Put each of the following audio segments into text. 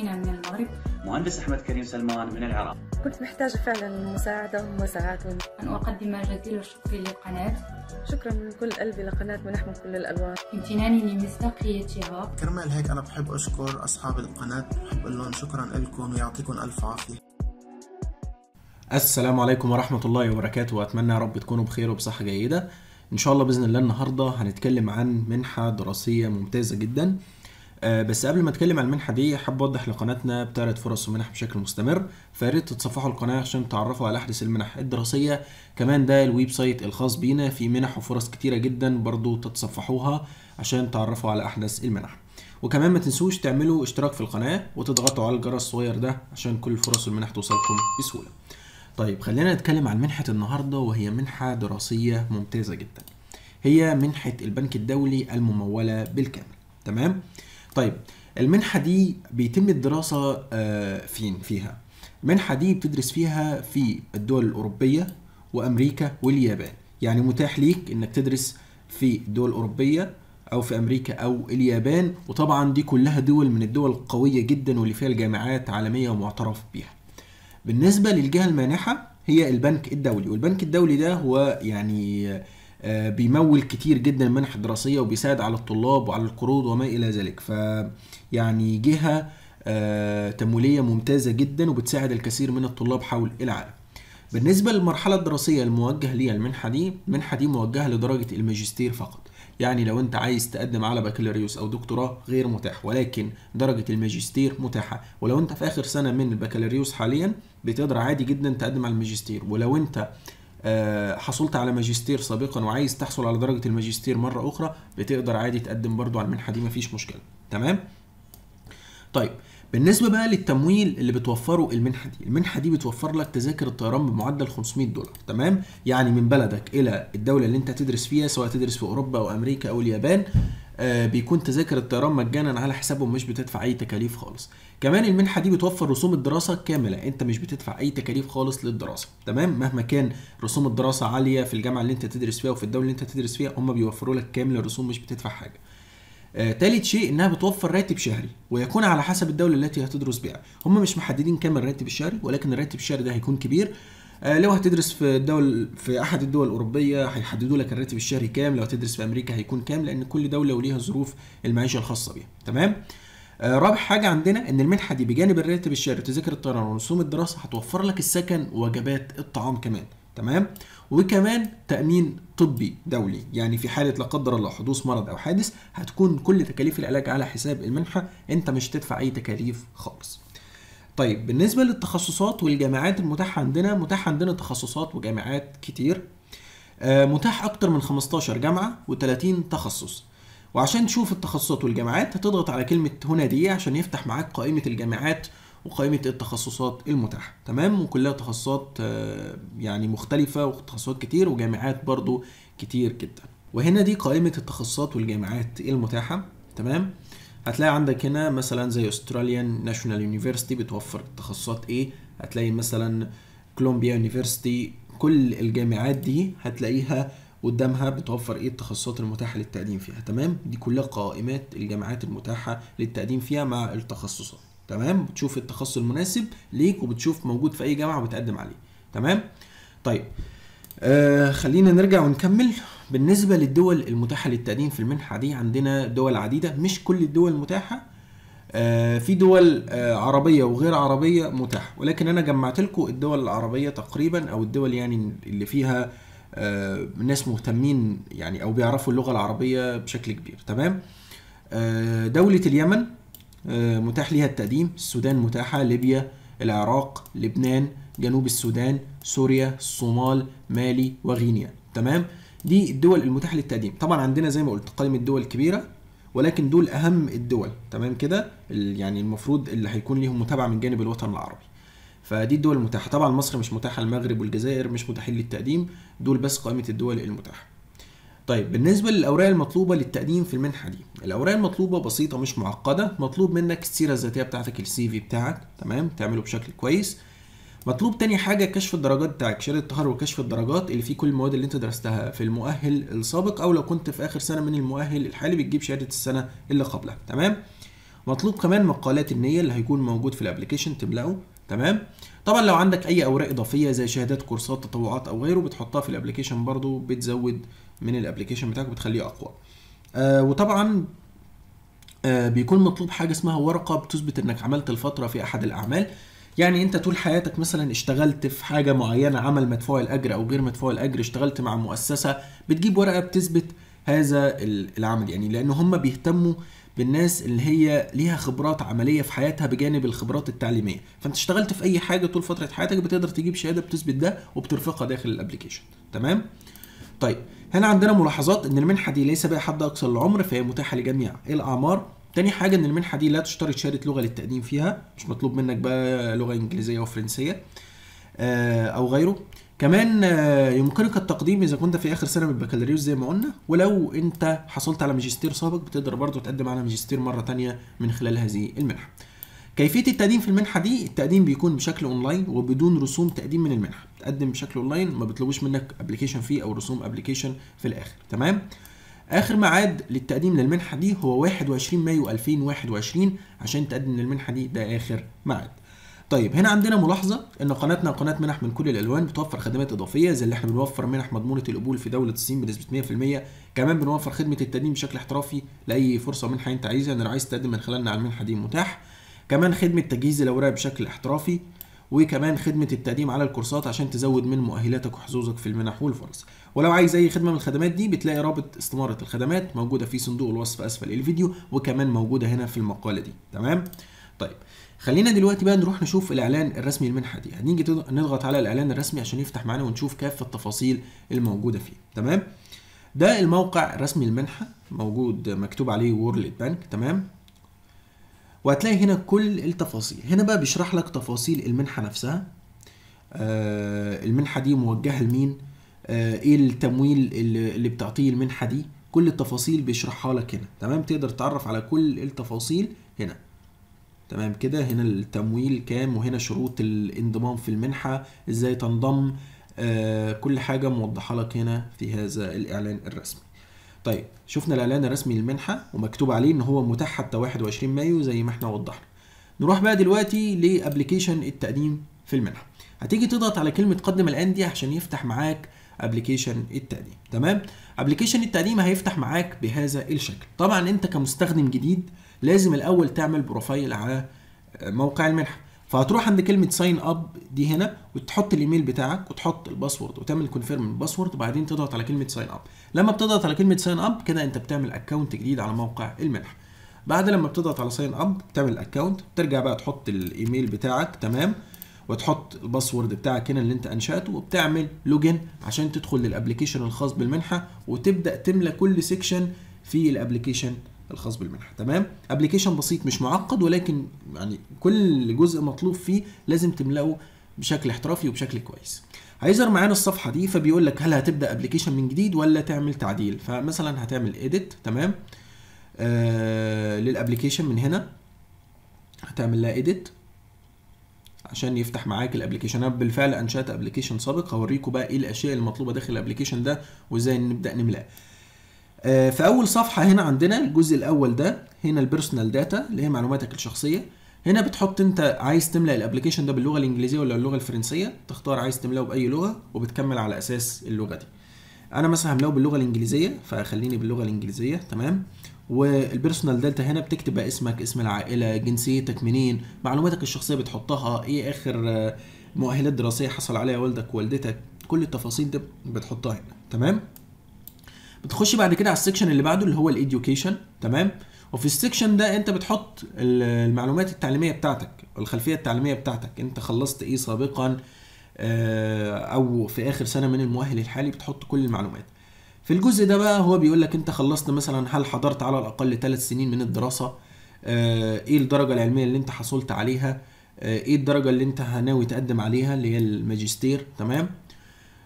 فينا من المغرب مهندس أحمد كريم سلمان من العراق كنت محتاجة فعلا مساعدة ومساعدة أن أقدم جزيل الشكر للقناة شكرا من كل قلبي لقناة ملحمة كل الألوان امتناني لمصداقيتها كرمال هيك أنا بحب أشكر أصحاب القناة بحب أقول لهم شكرا لكم ويعطيكم ألف عافية السلام عليكم ورحمة الله وبركاته وأتمنى يا رب تكونوا بخير وبصحة جيدة إن شاء الله بإذن الله النهاردة هنتكلم عن منحة دراسية ممتازة جدا آه، بس قبل ما اتكلم عن المنحه دي حابب اوضح لقناتنا بتعرض فرص ومنح بشكل مستمر فياريت تتصفحوا القناه عشان تعرفوا على احدث المنح الدراسيه كمان ده الويب سايت الخاص بينا في منح وفرص كتيره جدا برضو تتصفحوها عشان تعرفوا على احدث المنح وكمان ما تنسوش تعملوا اشتراك في القناه وتضغطوا على الجرس الصغير ده عشان كل فرص المنح توصلكم بسهوله طيب خلينا نتكلم عن منحه النهارده وهي منحه دراسيه ممتازه جدا هي منحه البنك الدولي المموله بالكامل تمام طيب المنحه دي بيتم الدراسه آه، فين فيها المنحه دي بتدرس فيها في الدول الاوروبيه وامريكا واليابان يعني متاح ليك انك تدرس في الدول الاوروبيه او في امريكا او اليابان وطبعا دي كلها دول من الدول القويه جدا واللي فيها الجامعات عالميه ومعترف بيها بالنسبه للجهه المانحه هي البنك الدولي والبنك الدولي ده هو يعني آه، بيمول كتير جدا المنح الدراسيه وبيساعد على الطلاب وعلى القروض وما الى ذلك ف يعني جهه آه، تمويليه ممتازه جدا وبتساعد الكثير من الطلاب حول العالم بالنسبة للمرحلة الدراسية الموجهة ليها المنحة دي المنحة دي موجهة لدرجة الماجستير فقط يعني لو انت عايز تقدم على بكالوريوس او دكتوراه غير متاح ولكن درجة الماجستير متاحة ولو انت في اخر سنة من البكالوريوس حاليا بتقدر عادي جدا تقدم على الماجستير ولو انت آه، حصلت على ماجستير سابقا وعايز تحصل على درجه الماجستير مره اخرى بتقدر عادي تقدم برضو على المنحه دي مفيش مشكله تمام طيب بالنسبه بقى للتمويل اللي بتوفره المنحه دي المنحه دي بتوفر لك تذاكر الطيران بمعدل 500 دولار تمام يعني من بلدك الى الدوله اللي انت هتدرس فيها سواء تدرس في اوروبا او امريكا او اليابان آه، بيكون تذاكر الطيران مجانا على حسابهم مش بتدفع اي تكاليف خالص كمان المنحه دي بتوفر رسوم الدراسه كامله انت مش بتدفع اي تكاليف خالص للدراسه تمام مهما كان رسوم الدراسه عاليه في الجامعه اللي انت تدرس فيها وفي الدوله اللي انت تدرس فيها هم بيوفروا لك كامل الرسوم مش بتدفع حاجه ثالث آه، تالت شيء انها بتوفر راتب شهري ويكون على حسب الدوله التي هتدرس بها هم مش محددين كام الراتب الشهري ولكن الراتب الشهري ده هيكون كبير آه، لو هتدرس في الدول في احد الدول الاوروبيه هيحددوا لك الراتب الشهري كام لو هتدرس في امريكا هيكون كام لان كل دوله وليها ظروف المعيشه الخاصه بيها تمام آه، رابع حاجة عندنا إن المنحة دي بجانب الراتب الشهري تذاكر الطيران ورسوم الدراسة هتوفر لك السكن ووجبات الطعام كمان تمام وكمان تأمين طبي دولي يعني في حالة لا قدر الله حدوث مرض أو حادث هتكون كل تكاليف العلاج على حساب المنحة أنت مش هتدفع أي تكاليف خالص طيب بالنسبه للتخصصات والجامعات المتاحه عندنا متاحة عندنا تخصصات وجامعات كتير آه، متاح اكتر من 15 جامعه و30 تخصص وعشان تشوف التخصصات والجامعات هتضغط على كلمه هنا دي عشان يفتح معاك قائمه الجامعات وقائمه التخصصات المتاحه تمام وكلها تخصصات آه، يعني مختلفه وتخصصات كتير وجامعات برضو كتير جدا وهنا دي قائمه التخصصات والجامعات المتاحه تمام هتلاقي عندك هنا مثلا زي استراليان ناشونال يونيفرستي بتوفر تخصصات ايه هتلاقي مثلا كولومبيا يونيفرستي كل الجامعات دي هتلاقيها قدامها بتوفر ايه التخصصات المتاحه للتقديم فيها تمام دي كلها قائمات الجامعات المتاحه للتقديم فيها مع التخصصات تمام بتشوف التخصص المناسب ليك وبتشوف موجود في اي جامعه وبتقدم عليه تمام طيب آه خلينا نرجع ونكمل بالنسبه للدول المتاحه للتقديم في المنحه دي عندنا دول عديده مش كل الدول متاحه آه في دول آه عربيه وغير عربيه متاحه ولكن انا جمعت لكم الدول العربيه تقريبا او الدول يعني اللي فيها آه ناس مهتمين يعني او بيعرفوا اللغه العربيه بشكل كبير تمام آه، دوله اليمن آه، متاح ليها التقديم السودان متاحه ليبيا العراق لبنان جنوب السودان سوريا الصومال مالي وغينيا تمام دي الدول المتاحه للتقديم طبعا عندنا زي ما قلت قائمه الدول كبيره ولكن دول اهم الدول تمام كده يعني المفروض اللي هيكون ليهم متابعه من جانب الوطن العربي فدي الدول المتاحه طبعا مصر مش متاحه المغرب والجزائر مش متاحين للتقديم دول بس قائمه الدول المتاحه طيب بالنسبة للأوراق المطلوبة للتقديم في المنحة دي، الأوراق المطلوبة بسيطة مش معقدة، مطلوب منك السيرة الذاتية بتاعتك السي في بتاعك، تمام؟ تعمله بشكل كويس، مطلوب تاني حاجه كشف الدرجات بتاعك شهاده الطهر وكشف الدرجات اللي فيه كل المواد اللي انت درستها في المؤهل السابق او لو كنت في اخر سنه من المؤهل الحالي بتجيب شهاده السنه اللي قبلها تمام مطلوب كمان مقالات النيه اللي هيكون موجود في الابلكيشن تملاه تمام طبعا لو عندك اي اوراق اضافيه زي شهادات كورسات تطوعات او غيره بتحطها في الابلكيشن برضو بتزود من الابلكيشن بتاعك وبتخليه اقوى آه وطبعا آه بيكون مطلوب حاجه اسمها ورقه بتثبت انك عملت الفتره في احد الاعمال يعني انت طول حياتك مثلا اشتغلت في حاجه معينه عمل مدفوع الاجر او غير مدفوع الاجر اشتغلت مع مؤسسه بتجيب ورقه بتثبت هذا العمل يعني لان هم بيهتموا بالناس اللي هي ليها خبرات عمليه في حياتها بجانب الخبرات التعليميه فانت اشتغلت في اي حاجه طول فتره حياتك بتقدر تجيب شهاده بتثبت ده وبترفقها داخل الابلكيشن تمام طيب هنا عندنا ملاحظات ان المنحه دي ليس بها حد اقصى للعمر فهي متاحه لجميع الاعمار تاني حاجه ان المنحه دي لا تشترط شهاده لغه للتقديم فيها مش مطلوب منك بقى لغه انجليزيه وفرنسيه آه، او غيره كمان آه، يمكنك التقديم اذا كنت في اخر سنه من البكالوريوس زي ما قلنا ولو انت حصلت على ماجستير سابق بتقدر برضه تقدم على ماجستير مره تانية من خلال هذه المنحه كيفيه التقديم في المنحه دي التقديم بيكون بشكل اونلاين وبدون رسوم تقديم من المنحه تقدم بشكل اونلاين ما بيطلبوش منك ابلكيشن فيه او رسوم ابلكيشن في الاخر تمام اخر ميعاد للتقديم للمنحه دي هو 21 مايو 2021 عشان تقدم للمنحه دي ده اخر ميعاد طيب هنا عندنا ملاحظه ان قناتنا قناه منح من كل الالوان بتوفر خدمات اضافيه زي اللي احنا بنوفر منح مضمونه القبول في دوله الصين بنسبه 100% كمان بنوفر خدمه التقديم بشكل احترافي لاي فرصه منحه انت عايزها انا لو عايز تقدم من خلالنا على المنحه دي متاح كمان خدمه تجهيز الاوراق بشكل احترافي وكمان خدمه التقديم على الكورسات عشان تزود من مؤهلاتك وحظوظك في المنح والفرص ولو عايز اي خدمه من الخدمات دي بتلاقي رابط استماره الخدمات موجوده في صندوق الوصف اسفل الفيديو وكمان موجوده هنا في المقاله دي تمام طيب خلينا دلوقتي بقى نروح نشوف الاعلان الرسمي للمنحه دي هنيجي نضغط على الاعلان الرسمي عشان يفتح معانا ونشوف كافه التفاصيل الموجوده فيه تمام ده الموقع الرسمي للمنحه موجود مكتوب عليه وورلد بانك تمام وهتلاقي هنا كل التفاصيل هنا بقى بيشرح لك تفاصيل المنحة نفسها آه المنحة دي موجهة لمين آه ايه التمويل اللي, بتعطيه المنحة دي كل التفاصيل بيشرحها لك هنا تمام تقدر تعرف على كل التفاصيل هنا تمام كده هنا التمويل كام وهنا شروط الانضمام في المنحة ازاي تنضم آه كل حاجة موضحة لك هنا في هذا الإعلان الرسمي طيب شفنا الاعلان الرسمي للمنحه ومكتوب عليه ان هو متاح حتى 21 مايو زي ما احنا وضحنا نروح بقى دلوقتي لابلكيشن التقديم في المنحه هتيجي تضغط على كلمه قدم الان دي عشان يفتح معاك ابلكيشن التقديم تمام ابلكيشن التقديم هيفتح معاك بهذا الشكل طبعا انت كمستخدم جديد لازم الاول تعمل بروفايل على موقع المنحه فهتروح عند كلمه ساين اب دي هنا وتحط الايميل بتاعك وتحط الباسورد وتعمل كونفيرم الباسورد وبعدين تضغط على كلمه ساين اب لما بتضغط على كلمه ساين اب كده انت بتعمل اكونت جديد على موقع المنح بعد لما بتضغط على ساين اب بتعمل اكونت بترجع بقى تحط الايميل بتاعك تمام وتحط الباسورد بتاعك هنا اللي انت انشاته وبتعمل لوجن عشان تدخل للابلكيشن الخاص بالمنحه وتبدا تملى كل سيكشن في الابلكيشن الخاص بالمنحه تمام ابلكيشن بسيط مش معقد ولكن يعني كل جزء مطلوب فيه لازم تملاه بشكل احترافي وبشكل كويس هيظهر معانا الصفحه دي فبيقول لك هل هتبدا ابلكيشن من جديد ولا تعمل تعديل فمثلا هتعمل ايديت تمام آه للابلكيشن من هنا هتعمل لها ايديت عشان يفتح معاك الابلكيشن انا بالفعل انشات ابلكيشن سابق هوريكم بقى ايه الاشياء المطلوبه داخل الابلكيشن ده وازاي نبدا نملاه آه، في اول صفحه هنا عندنا الجزء الاول ده هنا البيرسونال داتا اللي هي معلوماتك الشخصيه هنا بتحط انت عايز تملأ الابلكيشن ده باللغه الانجليزيه ولا اللغه الفرنسيه تختار عايز تملأه باي لغه وبتكمل على اساس اللغه دي انا مثلا هملأه باللغه الانجليزيه فخليني باللغه الانجليزيه تمام والبيرسونال داتا هنا بتكتب بقى اسمك اسم العائله جنسيتك منين معلوماتك الشخصيه بتحطها ايه اخر آه، مؤهلات دراسيه حصل عليها والدك والدتك كل التفاصيل دي بتحطها هنا تمام بتخش بعد كده على السكشن اللي بعده اللي هو الايديوكيشن تمام وفي السكشن ده انت بتحط المعلومات التعليميه بتاعتك الخلفيه التعليميه بتاعتك انت خلصت ايه سابقا آه، او في اخر سنه من المؤهل الحالي بتحط كل المعلومات في الجزء ده بقى هو بيقول لك انت خلصت مثلا هل حضرت على الاقل ثلاث سنين من الدراسه آه، ايه الدرجه العلميه اللي انت حصلت عليها آه، ايه الدرجه اللي انت ناوي تقدم عليها اللي هي الماجستير تمام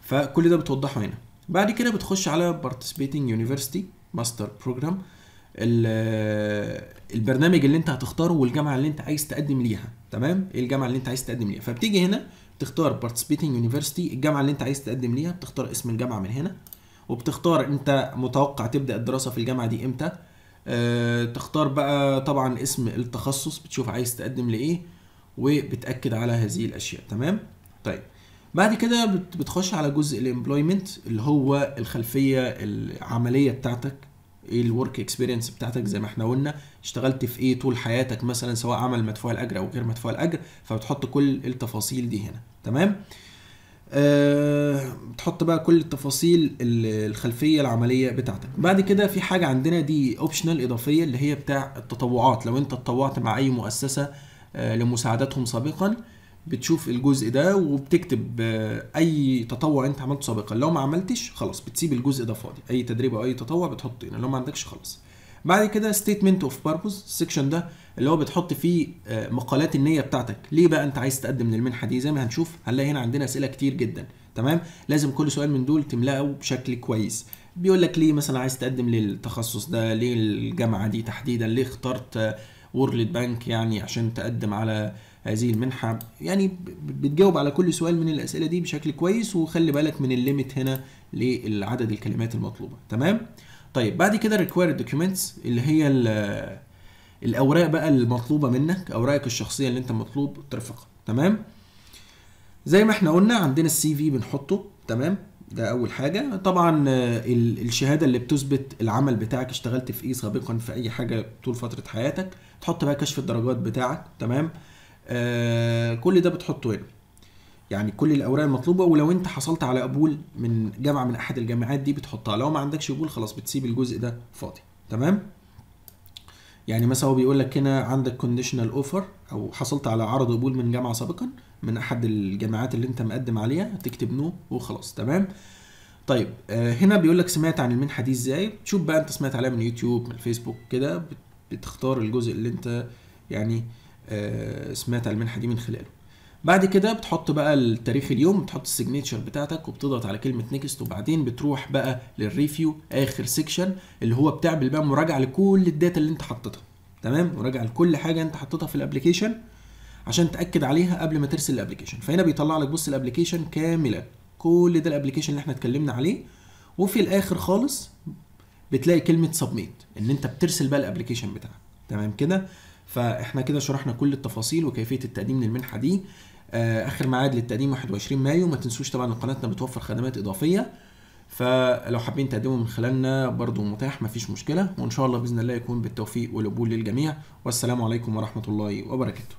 فكل ده بتوضحه هنا بعد كده بتخش على participating university master program البرنامج اللي انت هتختاره والجامعه اللي انت عايز تقدم ليها تمام ايه الجامعه اللي انت عايز تقدم ليها فبتيجي هنا بتختار participating university الجامعه اللي انت عايز تقدم ليها بتختار اسم الجامعه من هنا وبتختار انت متوقع تبدا الدراسه في الجامعه دي امتى أه تختار بقى طبعا اسم التخصص بتشوف عايز تقدم لايه وبتاكد على هذه الاشياء تمام طيب بعد كده بتخش على جزء الامبلويمنت اللي هو الخلفيه العمليه بتاعتك ايه الورك اكسبيرينس بتاعتك زي ما احنا قلنا اشتغلت في ايه طول حياتك مثلا سواء عمل مدفوع الاجر او غير مدفوع الاجر فبتحط كل التفاصيل دي هنا تمام أه بتحط بقى كل التفاصيل الخلفيه العمليه بتاعتك بعد كده في حاجه عندنا دي اوبشنال اضافيه اللي هي بتاع التطوعات لو انت اتطوعت مع اي مؤسسه أه لمساعدتهم سابقا بتشوف الجزء ده وبتكتب آه، اي تطوع انت عملته سابقا لو ما عملتش خلاص بتسيب الجزء ده فاضي اي تدريب او اي تطوع بتحطه هنا لو ما عندكش خلاص بعد كده ستيتمنت اوف بربوز السكشن ده اللي هو بتحط فيه آه، مقالات النيه بتاعتك ليه بقى انت عايز تقدم للمنحه دي زي ما هنشوف هنلاقي هنا عندنا اسئله كتير جدا تمام لازم كل سؤال من دول تملاه بشكل كويس بيقول لك ليه مثلا عايز تقدم للتخصص ده ليه الجامعه دي تحديدا ليه اخترت وورلد آه، بانك يعني عشان تقدم على هذه المنحه يعني بتجاوب على كل سؤال من الاسئله دي بشكل كويس وخلي بالك من الليمت هنا لعدد الكلمات المطلوبه تمام طيب بعد كده required documents اللي هي الاوراق بقى المطلوبه منك اوراقك الشخصيه اللي انت مطلوب ترفقها تمام زي ما احنا قلنا عندنا السي في بنحطه تمام ده اول حاجه طبعا الشهاده اللي بتثبت العمل بتاعك اشتغلت في ايه سابقا في اي حاجه طول فتره حياتك تحط بقى كشف الدرجات بتاعك تمام آه، كل ده بتحطه هنا يعني كل الاوراق المطلوبه ولو انت حصلت على قبول من جامعه من احد الجامعات دي بتحطها لو ما عندكش قبول خلاص بتسيب الجزء ده فاضي تمام يعني مثلا هو بيقول لك هنا عندك كونديشنال اوفر او حصلت على عرض قبول من جامعه سابقا من احد الجامعات اللي انت مقدم عليها تكتب نو وخلاص تمام طيب آه، هنا بيقول لك سمعت عن المنحه دي ازاي شوف بقى انت سمعت عليها من يوتيوب من الفيسبوك كده بتختار الجزء اللي انت يعني آه آه، سمعت على المنحه دي من خلاله بعد كده بتحط بقى التاريخ اليوم بتحط السيجنتشر بتاعتك وبتضغط على كلمه نيكست وبعدين بتروح بقى للريفيو اخر سيكشن اللي هو بتعمل بقى مراجعه لكل الداتا اللي انت حطيتها تمام مراجعه لكل حاجه انت حطيتها في الابلكيشن عشان تاكد عليها قبل ما ترسل الابلكيشن فهنا بيطلع لك بص الابلكيشن كاملا كل ده الابلكيشن اللي احنا اتكلمنا عليه وفي الاخر خالص بتلاقي كلمه سبميت ان انت بترسل بقى الابلكيشن بتاعك تمام كده فاحنا كده شرحنا كل التفاصيل وكيفيه التقديم للمنحه دي آه، اخر ميعاد للتقديم 21 مايو ما تنسوش طبعا ان قناتنا بتوفر خدمات اضافيه فلو حابين تقدموا من خلالنا برضو متاح مفيش مشكله وان شاء الله باذن الله يكون بالتوفيق والقبول للجميع والسلام عليكم ورحمه الله وبركاته